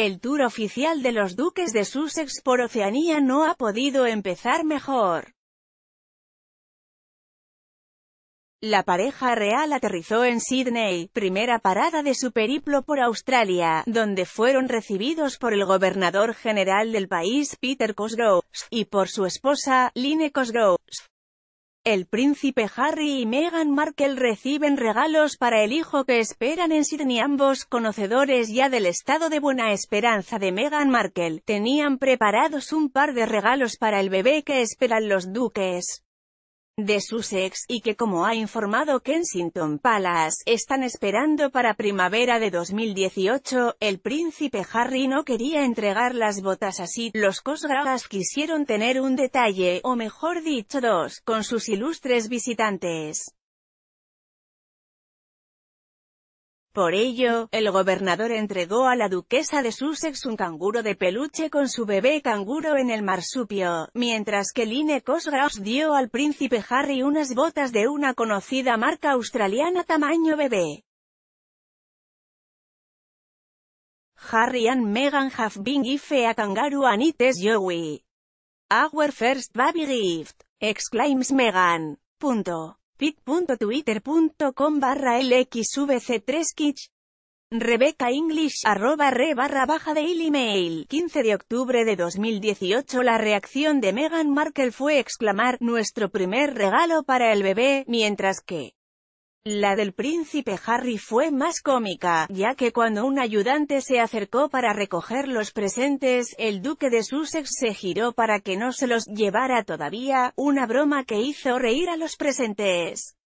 El tour oficial de los Duques de Sussex por Oceanía no ha podido empezar mejor. La pareja real aterrizó en Sydney, primera parada de su periplo por Australia, donde fueron recibidos por el gobernador general del país, Peter Cosgrove, y por su esposa, Line Cosgrove. El príncipe Harry y Meghan Markle reciben regalos para el hijo que esperan en Sydney. Ambos, conocedores ya del estado de buena esperanza de Meghan Markle, tenían preparados un par de regalos para el bebé que esperan los duques de sus ex, y que como ha informado Kensington Palace, están esperando para primavera de 2018, el príncipe Harry no quería entregar las botas así, los Cosgragas quisieron tener un detalle, o mejor dicho dos, con sus ilustres visitantes. Por ello, el gobernador entregó a la duquesa de Sussex un canguro de peluche con su bebé canguro en el marsupio, mientras que Line Cosgrove dio al príncipe Harry unas botas de una conocida marca australiana tamaño bebé. Harry and Meghan have been given a kangaroo and it is Joey. Our first baby gift, exclaims Meghan pittwittercom barra lxvc3kitch. Rebeca English, arroba re barra baja Daily email 15 de octubre de 2018 La reacción de Meghan Markle fue exclamar, nuestro primer regalo para el bebé, mientras que, la del príncipe Harry fue más cómica, ya que cuando un ayudante se acercó para recoger los presentes, el duque de Sussex se giró para que no se los llevara todavía, una broma que hizo reír a los presentes.